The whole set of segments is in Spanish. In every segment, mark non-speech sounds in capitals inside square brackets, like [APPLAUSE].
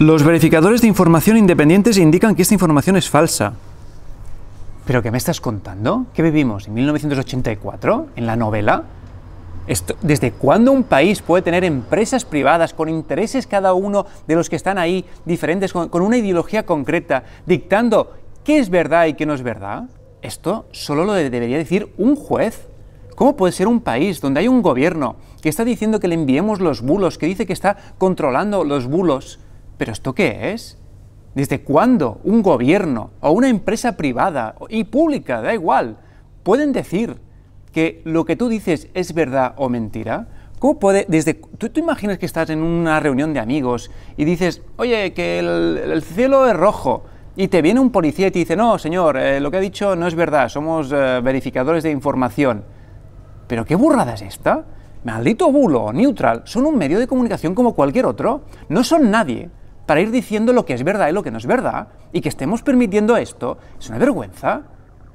Los verificadores de información independientes indican que esta información es falsa. ¿Pero qué me estás contando? ¿Qué vivimos en 1984? ¿En la novela? ¿Desde cuándo un país puede tener empresas privadas con intereses cada uno de los que están ahí diferentes, con una ideología concreta, dictando qué es verdad y qué no es verdad? Esto solo lo debería decir un juez. ¿Cómo puede ser un país donde hay un gobierno que está diciendo que le enviemos los bulos, que dice que está controlando los bulos, ¿Pero esto qué es? ¿Desde cuándo un gobierno o una empresa privada y pública, da igual, pueden decir que lo que tú dices es verdad o mentira? ¿Cómo puede, desde, tú te imaginas que estás en una reunión de amigos y dices, oye, que el, cielo es rojo, y te viene un policía y te dice, no, señor, eh, lo que ha dicho no es verdad, somos eh, verificadores de información. Pero qué burrada es esta. Maldito bulo, neutral, son un medio de comunicación como cualquier otro, no son nadie para ir diciendo lo que es verdad y lo que no es verdad, y que estemos permitiendo esto, es una vergüenza.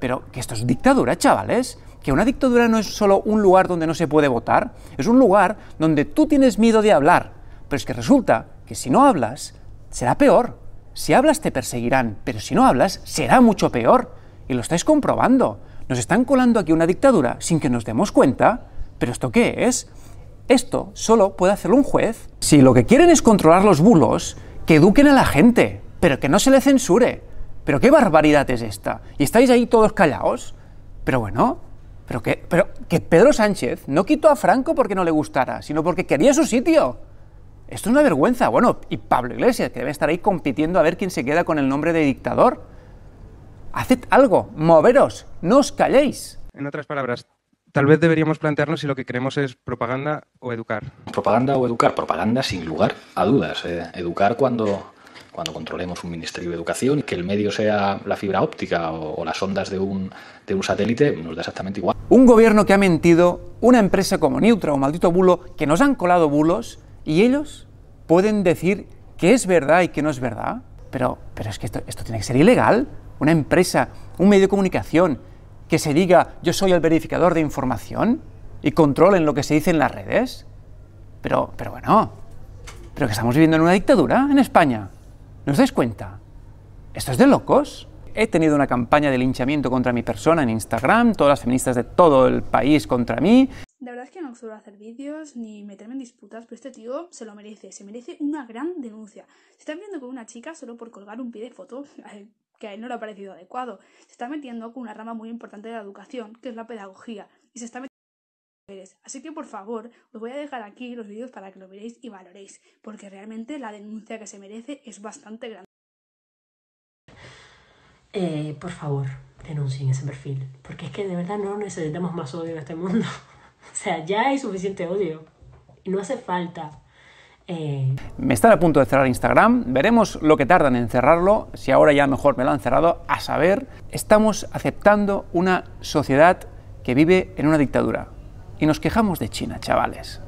Pero que esto es dictadura, chavales. Que una dictadura no es solo un lugar donde no se puede votar, es un lugar donde tú tienes miedo de hablar. Pero es que resulta que si no hablas, será peor. Si hablas te perseguirán, pero si no hablas, será mucho peor. Y lo estáis comprobando. Nos están colando aquí una dictadura sin que nos demos cuenta. ¿Pero esto qué es? Esto solo puede hacerlo un juez. Si lo que quieren es controlar los bulos, que eduquen a la gente, pero que no se le censure. Pero qué barbaridad es esta. Y estáis ahí todos callados. Pero bueno, pero que, pero que Pedro Sánchez no quitó a Franco porque no le gustara, sino porque quería su sitio. Esto es una vergüenza. Bueno, y Pablo Iglesias, que debe estar ahí compitiendo a ver quién se queda con el nombre de dictador. Haced algo, moveros, no os calléis. En otras palabras, Tal vez deberíamos plantearnos si lo que queremos es propaganda o educar. Propaganda o educar. Propaganda sin lugar a dudas. Eh, educar cuando, cuando controlemos un Ministerio de Educación, y que el medio sea la fibra óptica o, las ondas de un, de un satélite, nos da exactamente igual. Un gobierno que ha mentido, una empresa como Neutra o Maldito Bulo, que nos han colado bulos y ellos pueden decir que es verdad y que no es verdad. Pero, pero es que esto, esto tiene que ser ilegal. Una empresa, un medio de comunicación que se diga yo soy el verificador de información y controlen lo que se dice en las redes? Pero, pero bueno, pero que estamos viviendo en una dictadura en España. ¿No os dais cuenta? Esto es de locos. He tenido una campaña de linchamiento contra mi persona en Instagram, todas las feministas de todo el país contra mí. La verdad es que no suelo hacer vídeos ni meterme en disputas, pero este tío se lo merece, se merece una gran denuncia. Se está viendo con una chica solo por colgar un pie de foto, [LAUGHS] que a él no le ha parecido adecuado. Se está metiendo con una rama muy importante de la educación, que es la pedagogía, y se está metiendo Así que por favor, os voy a dejar aquí los vídeos para que lo veáis y valoréis, porque realmente la denuncia que se merece es bastante grande. Eh, por favor, denuncien ese perfil, porque es que de verdad no necesitamos más odio en este mundo. [LAUGHS] o sea, ya hay suficiente odio. Y no hace falta me eh, están a punto de cerrar Instagram, veremos lo que tardan en cerrarlo, si ahora ya mejor me lo han cerrado, a saber, estamos aceptando una sociedad que vive en una dictadura. Y nos quejamos de China, chavales.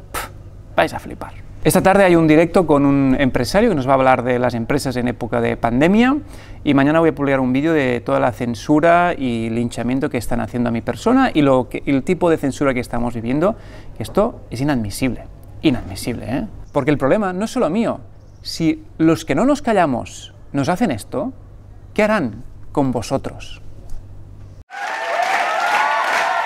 vais a flipar. Esta tarde hay un directo con un empresario que nos va a hablar de las empresas en época de pandemia y mañana voy a publicar un vídeo de toda la censura y linchamiento que están haciendo a mi persona y, el tipo de censura que estamos viviendo. Esto es inadmisible, inadmisible, ¿eh? Porque el problema no es solo mío. Si los que no nos callamos nos hacen esto, ¿qué harán con vosotros?